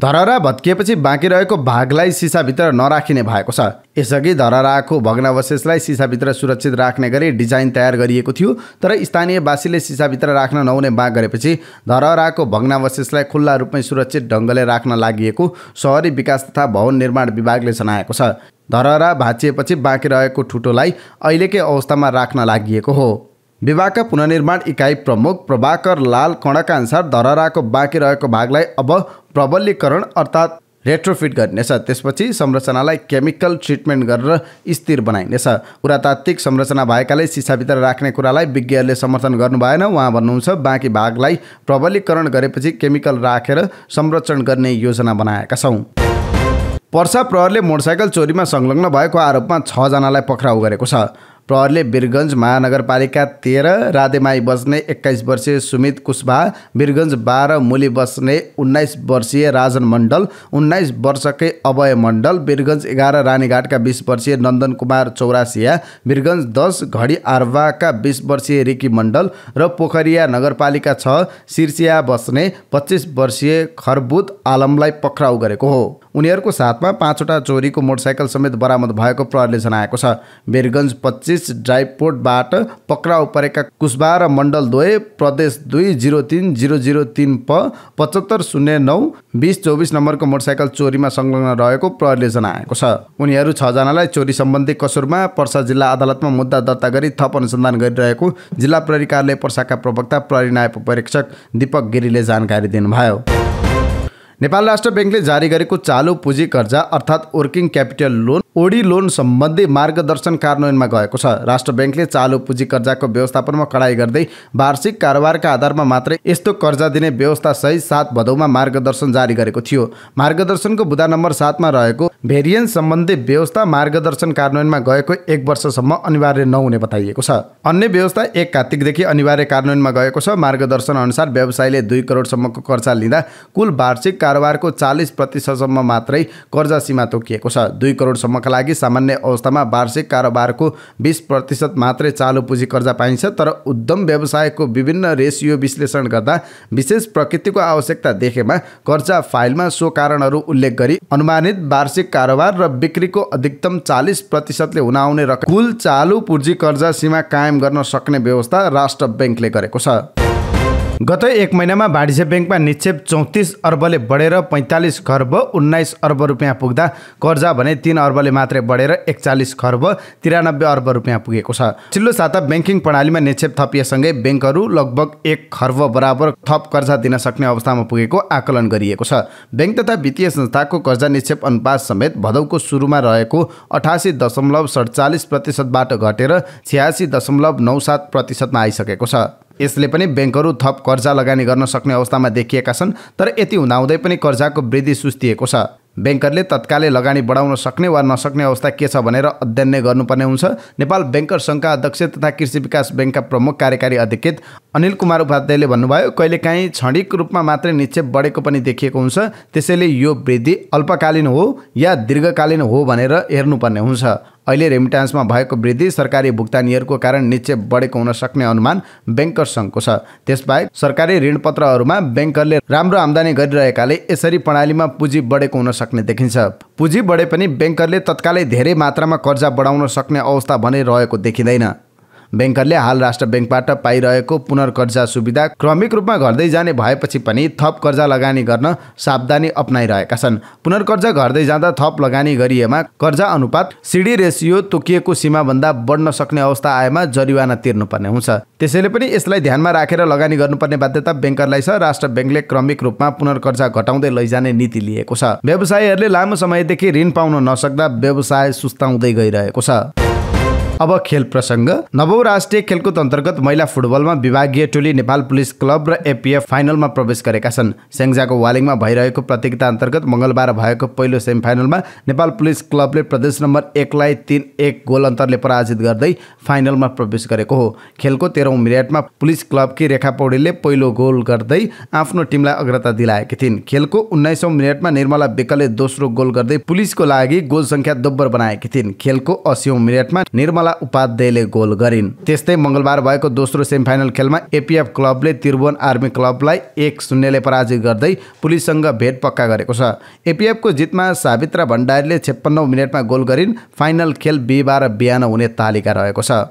धरहरा भत्किएपछि बाँकी रहेको भागलाई सिसाभित्र नराखिने भएको छ यसअघि धरहराको भग्नावशेषलाई सिसाभित्र सुरक्षित राख्ने गरी डिजाइन तयार गरिएको थियो तर स्थानीयवासीले सिसाभित्र राख्न नहुने माग गरेपछि धरहराको भग्नावशेषलाई खुल्ला रूपमै सुरक्षित ढङ्गले राख्न लागि सहरी विकास तथा भवन निर्माण विभागले जनाएको छ धरहरा भाँचिएपछि बाँकी रहेको ठुटोलाई अहिलेकै अवस्थामा राख्न लागि हो विभागका पुननिर्माण इकाइ प्रमुख प्रभाकर लाल कणाका अनुसार धरहराको बाँकी रहेको भागलाई अब प्रबलीकरण अर्थात् रेट्रोफिट गरिनेछ त्यसपछि संरचनालाई केमिकल ट्रिटमेन्ट गरेर स्थिर बनाइनेछ पुरातात्विक संरचना भएकाले सिसाभित्र राख्ने कुरालाई विज्ञहरूले समर्थन गर्नु भएन उहाँ भन्नुहुन्छ बाँकी भागलाई प्रबलीकरण गरेपछि केमिकल राखेर संरक्षण गर्ने योजना बनाएका छौँ पर्सा प्रहरले मोटरसाइकल चोरीमा संलग्न भएको आरोपमा छजनालाई पक्राउ गरेको छ प्रहरले वीरगन्ज महानगरपालिका तेह्र राधेमाई बस्ने एक्काइस वर्षीय सुमित कुशवाहा वीरगन्ज बाह्र मुली बस्ने उन्नाइस वर्षीय राजन मण्डल उन्नाइस वर्षकै अभय मण्डल वीरगन्ज एघार रानीघाटका बिस वर्षीय नन्दन कुमार चौरासिया वीरगन्ज दस घडी आर्वाका बिस वर्षीय रिकी मण्डल र पोखरिया नगरपालिका छ सिर्सिया बस्ने पच्चिस वर्षीय खरबुद आलमलाई पक्राउ गरेको हो उनीहरूको साथमा पाँचवटा चोरीको मोटरसाइकल समेत बरामद भएको प्रहरीले जनाएको छ बेरगन्ज पच्चिस ड्राइभपोर्टबाट पक्राउ परेका कुशबा र मण्डल द्वय प्रदेश दुई जिरो तिन जिरो जिरो तिन प पचहत्तर शून्य नौ बिस चौबिस नम्बरको मोटरसाइकल चोरीमा संलग्न रहेको प्रहरीले जनाएको छ उनीहरू छजनालाई चोरी सम्बन्धी कसुरमा पर्सा जिल्ला अदालतमा मुद्दा दर्ता गरी थप अनुसन्धान गरिरहेको जिल्ला प्रहरी कार्यालय पर्साका प्रवक्ता प्रहरी नायक परीक्षक दीपक गिरीले जानकारी दिनुभयो नेपाल राष्ट्र ब्याङ्कले जारी गरेको चालु पुँजी कर्जा अर्थात् working capital loan OD loan सम्बन्धी मार्गदर्शन कार्यान्वयनमा गएको छ राष्ट्र ब्याङ्कले चालु पुँजी कर्जाको व्यवस्थापनमा कडाई गर्दै वार्षिक कारोबारका आधारमा मात्रै यस्तो कर्जा दिने व्यवस्था सहित सात भदौमा मार्गदर्शन जारी गरेको थियो मार्गदर्शनको बुधा नम्बर सातमा रहेको भेरिएन्स सम्बन्धी व्यवस्था मार्गदर्शन कार्यान्वयनमा गएको एक वर्षसम्म अनिवार्य नहुने बताइएको छ अन्य व्यवस्था एक कार्तिकदेखि अनिवार्य कार्यान्वयनमा गएको छ मार्गदर्शन अनुसार व्यवसायले दुई करोडसम्मको कर्जा लिँदा कुल वार्षिक कारोबारको चालिस प्रतिशतसम्म मात्रै कर्जा सीमा तोकिएको छ दुई करोडसम्मका लागि सामान्य अवस्थामा वार्षिक कारोबारको बिस प्रतिशत मात्रै चालु पुँजी कर्जा पाइन्छ तर उद्यम व्यवसायको विभिन्न रेसियो विश्लेषण गर्दा विशेष प्रकृतिको आवश्यकता देखेमा कर्जा फाइलमा सो कारणहरू उल्लेख गरी अनुमानित वार्षिक कारोबार र बिक्रीको अधिकतम चालिस प्रतिशतले हुन आउने रकम कुल चालु पुँजी कर्जा सीमा कायम गर्न सक्ने व्यवस्था राष्ट्र ब्याङ्कले गरेको छ गत एक महिनामा वाणिज्य ब्याङ्कमा निक्षेप चौतिस अर्बले बढेर पैँतालिस खर्ब उन्नाइस अर्ब रुपियाँ पुग्दा कर्जा भने तिन अर्बले मात्रै बढेर एकचालिस खर्ब तिरानब्बे अर्ब रुपियाँ पुगेको छ चिल्लो साता ब्याङ्किङ प्रणालीमा निक्षेप थपिएसँगै ब्याङ्कहरू लगभग एक खर्ब बराबर थप कर्जा दिन सक्ने अवस्थामा पुगेको आकलन गरिएको छ ब्याङ्क तथा वित्तीय संस्थाको कर्जा निक्षेप अनुपात समेत भदौको सुरुमा रहेको अठासी दशमलव सडचालिस प्रतिशतबाट घटेर छ्यासी दशमलव नौ सात प्रतिशतमा आइसकेको छ यसले पनि ब्याङ्कहरू थप कर्जा लगानी गर्न सक्ने अवस्थामा देखिएका छन् तर यति हुँदाहुँदै पनि कर्जाको वृद्धि सुस्तिएको छ ब्याङ्करले तत्कालै लगानी बढाउन सक्ने वा नसक्ने अवस्था के छ भनेर अध्ययन नै गर्नुपर्ने हुन्छ नेपाल ब्याङ्कर सङ्घका अध्यक्ष तथा कृषि विकास ब्याङ्कका प्रमुख कार्यकारी अधिकृत अनिल कुमार उपाध्यायले भन्नुभयो कहिलेकाहीँ क्षणिक रूपमा मात्रै निक्षेप बढेको पनि देखिएको हुन्छ त्यसैले यो वृद्धि अल्पकालीन हो या दीर्घकालीन हो भनेर हेर्नुपर्ने हुन्छ अहिले रेमिटान्समा भएको वृद्धि सरकारी भुक्तानीहरूको कारण निश्चय बढेको हुन सक्ने अनुमान ब्याङ्कर सङ्घको छ त्यसबाहेक सरकारी ऋणपत्रहरूमा ब्याङ्कहरूले राम्रो आम्दानी गरिरहेकाले यसरी प्रणालीमा पुँजी बढेको हुन सक्ने देखिन्छ पुँजी बढे पनि ब्याङ्कहरूले तत्कालै धेरै मात्रामा कर्जा बढाउन सक्ने अवस्था भने रहेको देखिँदैन ब्याङ्करले हाल राष्ट्र ब्याङ्कबाट पाइरहेको पुनर्कर्जा सुविधा क्रमिक रूपमा घट्दै जाने भएपछि पनि थप कर्जा लगानी गर्न सावधानी अप्नाइरहेका छन् पुनर्कर्जा घट्दै जाँदा थप लगानी गरिएमा कर्जा अनुपात सिडी रेसियो तोकिएको सीमाभन्दा बढ्न सक्ने अवस्था आएमा जरिवाना तिर्नुपर्ने हुन्छ त्यसैले पनि यसलाई ध्यानमा राखेर लगानी गर्नुपर्ने बाध्यता ब्याङ्करलाई छ राष्ट्र ब्याङ्कले क्रमिक रूपमा पुनर्कर्जा घटाउँदै लैजाने नीति लिएको छ व्यवसायीहरूले लामो समयदेखि ऋण पाउन नसक्दा व्यवसाय सुस्ताउँदै गइरहेको छ अब खेल प्रसङ्ग नवौ राष्ट्रिय खेलकुद अन्तर्गत महिला फुटबलमा विभागीय टोली नेपाल पुलिस क्लब र एपिएफ फाइनलमा प्रवेश गरेका छन् सेङ्जाको वालिङमा भइरहेको प्रतियोगिता अन्तर्गत मङ्गलबार भएको पहिलो सेमिफाइनलमा नेपाल पुलिस क्लबले प्रदेश नम्बर एकलाई तिन एक गोल अन्तरले पराजित गर्दै फाइनलमा प्रवेश गरेको हो खेलको तेह्रौँ मिनटमा पुलिस क्लबकी रेखा पौडेलले पहिलो गोल गर्दै आफ्नो टिमलाई अग्रता दिलाएकी थिइन् खेलको उन्नाइसौँ मिनटमा निर्मला बेकले दोस्रो गोल गर्दै पुलिसको लागि गोल सङ्ख्या दोब्बर बनाएकी थिइन् खेलको असीौँ मिनटमा निर्मला माला उपाध्यायले गोल गरिन् त्यस्तै मङ्गलबार भएको दोस्रो सेमिफाइनल खेलमा एपिएफ क्लबले त्रिभुवन आर्मी क्लबलाई एक शून्यले पराजित गर्दै पुलिससँग भेट पक्का गरेको छ एपिएफको जितमा सावित्रा भण्डारीले छेप्पन्नौ मिनटमा गोल गरिन् फाइनल खेल बिहिबार बिहान हुने तालिका रहेको छ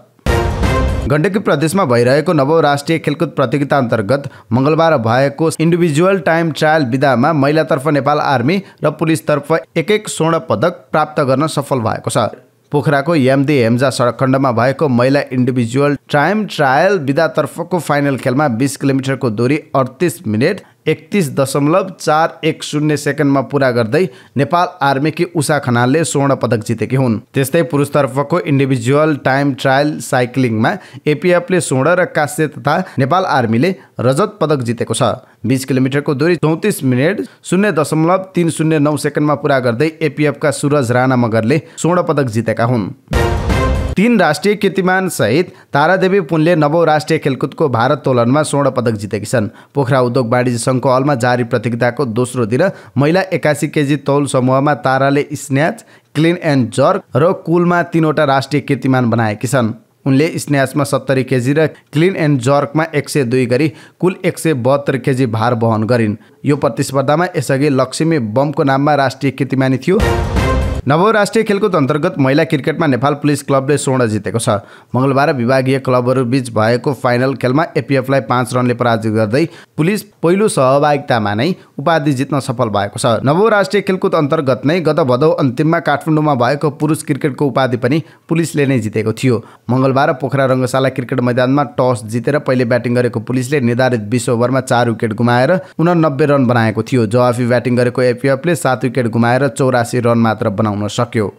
गण्डकी प्रदेशमा भइरहेको नवौँ राष्ट्रिय खेलकुद प्रतियोगिता अन्तर्गत मङ्गलबार भएको इन्डिभिजुअल टाइम ट्रायल विधामा महिलातर्फ नेपाल आर्मी र पुलिसतर्फ एक एक स्वर्ण पदक प्राप्त गर्न सफल भएको छ पोखराको याम्दी हेम्जा सडकखण्डमा भएको महिला इन्डिभिजुअल टाइम ट्रायल विधातर्फको फाइनल खेलमा बिस किलोमिटरको दूरी अडतिस मिनट एकतिस दशमलव चार एक शून्य सेकेन्डमा पुरा गर्दै नेपाल आर्मीकी उषा खनालले स्वर्ण पदक जितेकी हुन् त्यस्तै पुरुषतर्फको इन्डिभिजुअल टाइम ट्रायल साइक्लिङमा एपिएफले स्वर्ण र काश्य तथा नेपाल आर्मीले रजत पदक जितेको छ बिस किलोमिटरको दूरी चौतिस मिनट शून्य दशमलव तिन शून्य नौ सेकेन्डमा पुरा गर्दै एपिएफका सुरज राणा मगरले स्वर्ण पदक जितेका हुन् तीन राष्ट्रिय कीर्तिमान सहित तारादेवी पुनले नवौ राष्ट्रिय खेलकुदको भारत तोलनमा स्वर्ण पदक जितेकी छन् पोखरा उद्योग वाणिज्य सङ्घको हलमा जारी प्रतियोगिताको दोस्रो दिन महिला एकासी केजी तौल समूहमा ताराले स्न्याच क्लिन एन्ड जर्क र कुलमा तिनवटा राष्ट्रिय कीर्तिमान बनाएकी छन् उनले स्न्याचमा सत्तरी केजी र क्लिन एन्ड जर्कमा एक सय दुई गरी कुल एक सय बहत्तर केजी भार वहन गरिन् यो प्रतिस्पर्धामा यसअघि लक्ष्मी बमको नाममा राष्ट्रिय कीर्तिमानी थियो नवौँ राष्ट्रिय खेलकुद अन्तर्गत महिला क्रिकेटमा नेपाल पुलिस क्लबले स्वर्ण जितेको छ मङ्गलबार विभागीय बीच भएको फाइनल खेलमा एपिएफलाई पाँच रनले पराजित गर्दै पुलिस पहिलो सहभागितामा नै उपाधि जित्न सफल भएको छ नवौँ राष्ट्रिय खेलकुद अन्तर्गत नै गत भदौ अन्तिममा काठमाडौँमा भएको पुरुष क्रिकेटको उपाधि पनि पुलिसले नै जितेको थियो मङ्गलबार पोखरा रङ्गशाला क्रिकेट मैदानमा टस जितेर पहिले ब्याटिङ गरेको पुलिसले निर्धारित बिस ओभरमा चार विकेट गुमाएर उनानब्बे रन बनाएको थियो जवाफी ब्याटिङ गरेको एपिएफले सात विकेट गुमाएर चौरासी रन मात्र बनाउ vamos csak jó.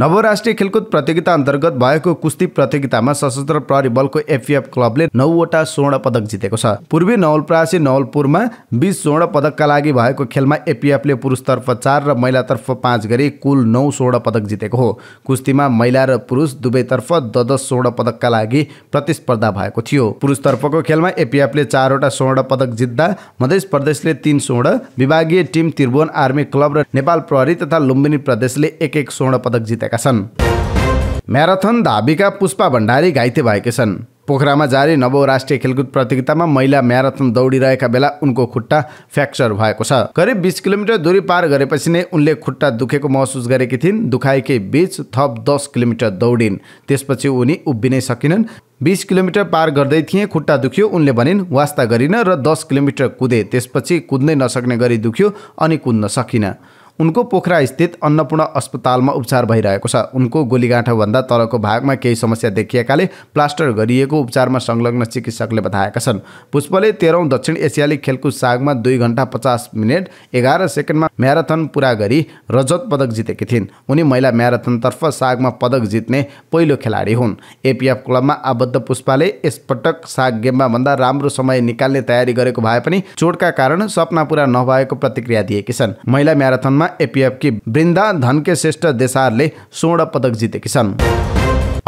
नवराष्ट्रिय खेलकुद प्रतियोगिता अन्तर्गत भएको कुस्ती प्रतियोगितामा सशस्त्र प्रहरी बलको एफएफ क्लबले नौवटा स्वर्ण पदक जितेको छ पूर्वी नवलप्रासी नवलपुरमा बिस स्वर्ण पदकका लागि भएको खेलमा एपिएफले पुरुषतर्फ चार र महिलातर्फ पाँच गरी कुल नौ स्वर्ण पदक जितेको हो कुस्तीमा महिला र पुरुष दुवैतर्फ दस स्वर्ण पदकका लागि प्रतिस्पर्धा भएको थियो पुरुषतर्फको खेलमा एपिएफले चारवटा स्वर्ण पदक जित्दा मध्य प्रदेशले तीन स्वर्ण विभागीय टिम त्रिभुवन आर्मी क्लब र नेपाल प्रहरी तथा लुम्बिनी प्रदेशले एक एक स्वर्ण पदक जिते भइसकेका छन् म्याराथन धाबीका पुष्पा भण्डारी घाइते भएकी छन् पोखरामा जारी नवौ राष्ट्रिय खेलकुद प्रतियोगितामा महिला म्याराथन दौडिरहेका बेला उनको खुट्टा फ्र्याक्चर भएको छ करिब बिस किलोमिटर दूरी पार गरेपछि नै उनले खुट्टा दुखेको महसुस गरेकी थिइन् दुखाएकै बीच थप दस किलोमिटर दौडिन् त्यसपछि उनी उभिनै सकिनन् बिस किलोमिटर पार गर्दै थिए खुट्टा दुख्यो उनले भनिन् वास्ता गरिन र दस किलोमिटर कुदे त्यसपछि कुद्नै नसक्ने गरी दुख्यो अनि कुद्न सकिनँ उनको पोखरा स्थित अन्नपूर्ण अस्पतालमा उपचार भइरहेको छ उनको गोलीगाँठोभन्दा तलको भागमा केही समस्या देखिएकाले प्लास्टर गरिएको उपचारमा संलग्न चिकित्सकले बताएका छन् पुष्पले तेह्रौँ दक्षिण एसियाली खेलकुद सागमा दुई घन्टा पचास मिनट एघार सेकेन्डमा म्याराथन पुरा गरी रजत पदक जितेकी थिइन् उनी महिला म्याराथनतर्फ सागमा पदक जित्ने पहिलो खेलाडी हुन् एपिएफ क्लबमा आबद्ध पुष्पाले यसपटक साग गेममा भन्दा राम्रो समय निकाल्ने तयारी गरेको भए पनि चोटका कारण सपना पुरा नभएको प्रतिक्रिया दिएकी छन् महिला म्याराथनमा एपीएफ की वृंदा धनके श्रेष्ठ देशार स्वर्ण पदक जितेकी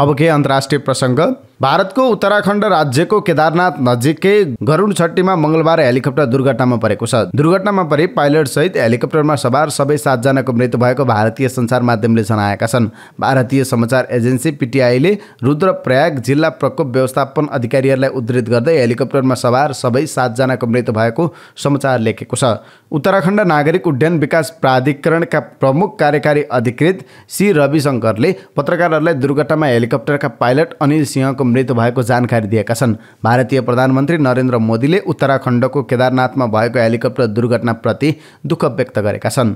अब के अन्तर्राष्ट्रिय प्रसङ्ग भारतको उत्तराखण्ड राज्यको केदारनाथ नजिकै गरुण छट्टीमा मङ्गलबार हेलिकप्टर दुर्घटनामा परेको छ दुर्घटनामा परे पाइलट सहित हेलिकप्टरमा सवार सबै सातजनाको मृत्यु भएको भारतीय सञ्चार माध्यमले जनाएका छन् भारतीय समाचार एजेन्सी पिटिआईले रुद्रप्रयाग जिल्ला प्रकोप व्यवस्थापन अधिकारीहरूलाई उद्धित गर्दै हेलिकप्टरमा सवार सबै सातजनाको मृत्यु भएको समाचार लेखेको छ उत्तराखण्ड नागरिक उड्डयन विकास प्राधिकरणका प्रमुख कार्यकारी अधिकृत सी रविशङ्करले पत्रकारहरूलाई दुर्घटनामा हेलिक हेलिकप्टरका पाइलट अनिल सिंहको मृत्यु भएको जानकारी दिएका छन् भारतीय प्रधानमन्त्री नरेन्द्र मोदीले उत्तराखण्डको केदारनाथमा भएको हेलिकप्टर दुर्घटनाप्रति दुःख व्यक्त गरेका छन्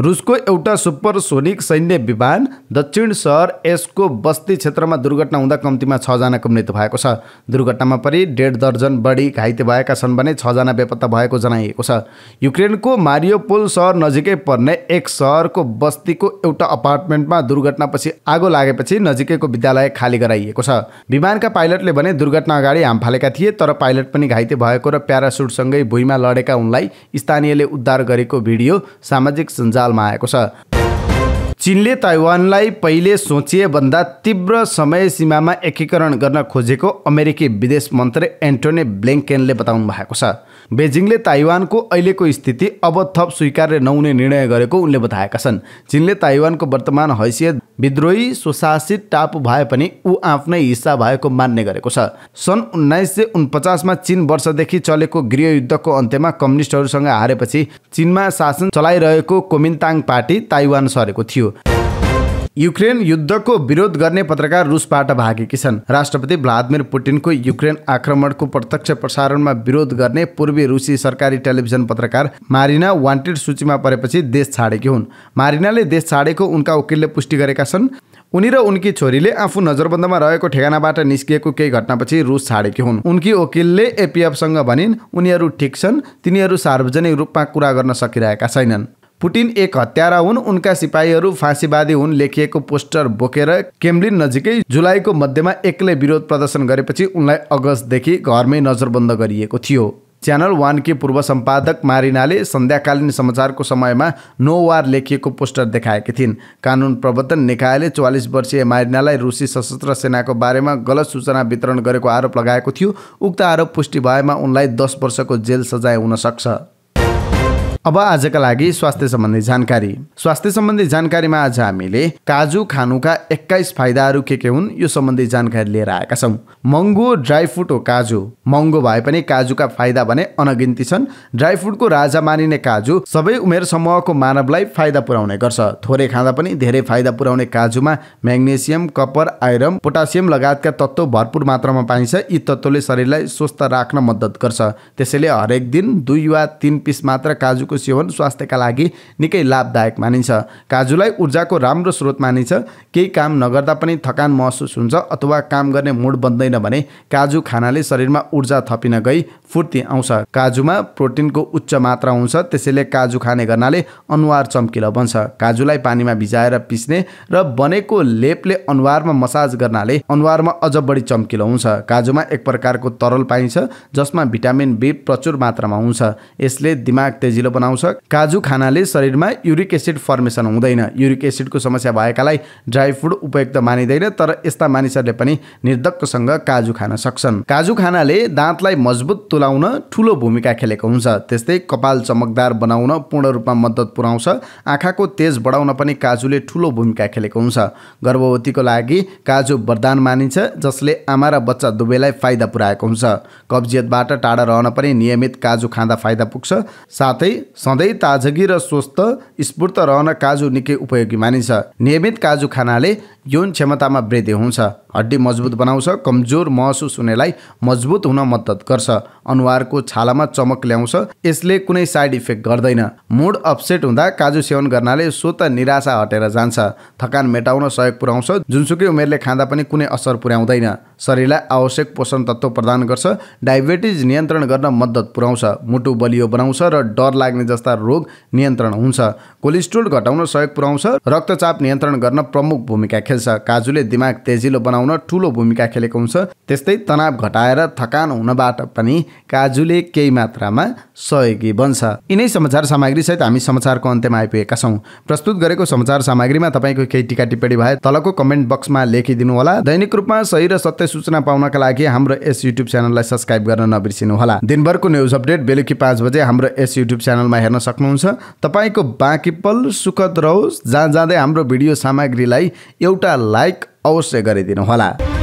रुसको एउटा सुपरसोनिक सैन्य विमान दक्षिण सहर यसको बस्ती क्षेत्रमा दुर्घटना हुँदा कम्तीमा छजनाको मृत्यु भएको छ दुर्घटनामा परि डेढ दर्जन बढी घाइते भएका छन् भने छजना बेपत्ता भएको जनाइएको छ युक्रेनको मारियोपोल सहर नजिकै पर्ने एक सहरको बस्तीको एउटा अपार्टमेन्टमा दुर्घटनापछि आगो लागेपछि नजिकैको विद्यालय खाली गराइएको छ विमानका पाइलटले भने दुर्घटना अगाडि हाम फालेका थिए तर पाइलट पनि घाइते भएको र प्यारासुटसँगै भुइँमा लडेका उनलाई स्थानीयले उद्धार गरेको भिडियो सामाजिक सञ्जाल नेपालमा आएको छ चिनले ताइवानलाई पहिले सोचिएभन्दा तीव्र समय सीमामा एकीकरण गर्न खोजेको अमेरिकी विदेश मन्त्री एन्टोनी ब्लिङ्केनले बताउनु भएको छ बेजिङले ताइवानको अहिलेको स्थिति अब थप स्वीकार्य नहुने निर्णय गरेको उनले बताएका छन् चिनले ताइवानको वर्तमान हैसियत विद्रोही स्वशासित टापु भए पनि ऊ आफ्नै हिस्सा भएको मान्ने गरेको छ सन् उन्नाइस सय उनपचासमा चिन वर्षदेखि चलेको गृहयुद्धको अन्त्यमा कम्युनिस्टहरूसँग हारेपछि चिनमा शासन चलाइरहेको कोमिन्ताङ पार्टी ताइवान सरेको थियो युक्रेन युद्धको विरोध गर्ने पत्रकार रुसबाट भागेकी छन् राष्ट्रपति भ्लादिमिर पुटिनको युक्रेन आक्रमणको प्रत्यक्ष प्रसारणमा विरोध गर्ने पूर्वी रुसी सरकारी टेलिभिजन पत्रकार मारिना वान्टेड सूचीमा परेपछि देश छाडेकी हुन् मारिनाले देश छाडेको उनका वकिलले पुष्टि गरेका छन् उनी र उनकी छोरीले आफू नजरबन्दमा रहेको ठेगानाबाट निस्किएको केही घटनापछि रुस छाडेकी हुन् उनकी वकिलले एपिएफसँग भनिन् उनीहरू ठिक छन् तिनीहरू सार्वजनिक रूपमा कुरा गर्न सकिरहेका छैनन् पुटिन एक हत्यारा हुन् उनका सिपाहीहरू फाँसीवादी हुन् लेखिएको पोस्टर बोकेर केम्लिन नजिकै जुलाईको मध्यमा एक्लै विरोध प्रदर्शन गरेपछि उनलाई अगस्तदेखि घरमै नजरबन्द गरिएको थियो च्यानल वानकी पूर्व सम्पादक मारिनाले सन्ध्याकालीन समाचारको समयमा नो वार लेखिएको पोस्टर देखाएकी थिइन् कानुन प्रवर्तन निकायले चौवालिस वर्षीय मारिनालाई रुसी सशस्त्र सेनाको बारेमा गलत सूचना वितरण गरेको आरोप लगाएको थियो उक्त आरोप पुष्टि भएमा उनलाई दस वर्षको जेल सजाय हुन सक्छ अब आजका लागि स्वास्थ्य सम्बन्धी जानकारी स्वास्थ्य सम्बन्धी जानकारीमा आज हामीले काजु खानुका एक्काइस फाइदाहरू के के हुन् यो सम्बन्धी जानकारी लिएर आएका छौँ महँगो ड्राई फ्रुट हो काजु महँगो भए पनि काजुका फाइदा भने अनगिन्ती छन् ड्राई फ्रुटको राजा मानिने काजु सबै उमेर समूहको मानवलाई फाइदा पुर्याउने गर्छ थोरै खाँदा पनि धेरै फाइदा पुर्याउने काजुमा म्याग्नेसियम कपर आइरन पोटासियम लगायतका तत्त्व भरपूर मात्रामा पाइन्छ यी तत्त्वले शरीरलाई स्वस्थ राख्न मद्दत गर्छ त्यसैले हरेक दिन दुई वा तिन पिस मात्र काजु काजुको सेवन स्वास्थ्यका लागि निकै लाभदायक मानिन्छ काजुलाई ऊर्जाको राम्रो स्रोत मानिन्छ केही काम नगर्दा पनि थकान महसुस हुन्छ अथवा काम गर्ने मुड बन्दैन भने काजु खानाले शरीरमा ऊर्जा थपिन गई फुर्ती आउँछ काजुमा प्रोटिनको उच्च मात्रा हुन्छ त्यसैले काजु खाने गर्नाले अनुहार चम्किलो बन्छ काजुलाई पानीमा भिजाएर पिस्ने र बनेको लेपले अनुहारमा मसाज गर्नाले अनुहारमा अझ बढी चम्किलो हुन्छ काजुमा एक प्रकारको तरल पाइन्छ जसमा भिटामिन बी प्रचुर मात्रामा हुन्छ यसले दिमाग तेजिलो बनाउँछ काजु खानाले शरीरमा युरिक एसिड फर्मेसन हुँदैन युरिक एसिडको समस्या भएकालाई ड्राई फ्रुट उपयुक्त मानिँदैन तर यस्ता मानिसहरूले पनि निर्धक्कसँग काजु खान सक्छन् काजु खानाले दाँतलाई मजबुत तुलाउन ठुलो भूमिका खेलेको हुन्छ त्यस्तै कपाल चमकदार बनाउन पूर्ण रूपमा मद्दत पुर्याउँछ आँखाको तेज बढाउन पनि काजुले ठुलो भूमिका खेलेको हुन्छ गर्भवतीको लागि काजु वरदान मानिन्छ जसले आमा र बच्चा दुवैलाई फाइदा पुर्याएको हुन्छ कब्जियतबाट टाढा रहन पनि नियमित काजु खाँदा फाइदा पुग्छ साथै सधैँ ताजगी र स्वस्थ स्फूर्त रहन काजु निकै उपयोगी मानिन्छ नियमित काजु खानाले यौन क्षमतामा वृद्धि हुन्छ हड्डी मजबुत बनाउँछ कमजोर महसुस हुनेलाई मजबुत हुन मद्दत गर्छ अनुहारको छालामा चमक ल्याउँछ यसले कुनै साइड इफेक्ट गर्दैन मुड अपसेट हुँदा काजु सेवन गर्नाले स्वत निराशा हटेर जान्छ थकान मेटाउन सहयोग पुर्याउँछ जुनसुकै उमेरले खाँदा पनि कुनै असर पुर्याउँदैन शरीरलाई आवश्यक पोषण तत्त्व प्रदान गर्छ डायबेटिज नियन्त्रण गर्न मद्दत पुर्याउँछ मुटु बलियो बनाउँछ र डर लाग्ने जस्ता रोग नियन्त्रण हुन्छ कोलेस्ट्रोल घटाउन सहयोग पुर्याउँछ रक्तचाप नियन्त्रण गर्न प्रमुख भूमिका खेल्छ खेल्छ काजुले दिमाग तेजिलो बनाउन ठुलो भूमिका खेलेको हुन्छ त्यस्तै तनाव घटाएर थकान हुनबाट पनि काजुले केही मात्रामा सहयोगी बन्छ यिनै समाचार सामग्रीसहित हामी समाचारको अन्त्यमा आइपुगेका छौँ प्रस्तुत गरेको समाचार सामग्रीमा तपाईँको केही टिका टिप्पणी भए तलको कमेन्ट बक्समा लेखिदिनु होला दैनिक रूपमा सही र सत्य सूचना पाउनका लागि हाम्रो यस युट्युब च्यानललाई सब्सक्राइब गर्न नबिर्सिनु होला दिनभरको न्युज अपडेट बेलुकी पाँच बजे हाम्रो यस युट्युब च्यानलमा हेर्न सक्नुहुन्छ तपाईँको बाँकी पल सुखद रहोस् जहाँ जाँदै हाम्रो भिडियो सामग्रीलाई एउटा एउटा लाइक अवश्य गरिदिनुहोला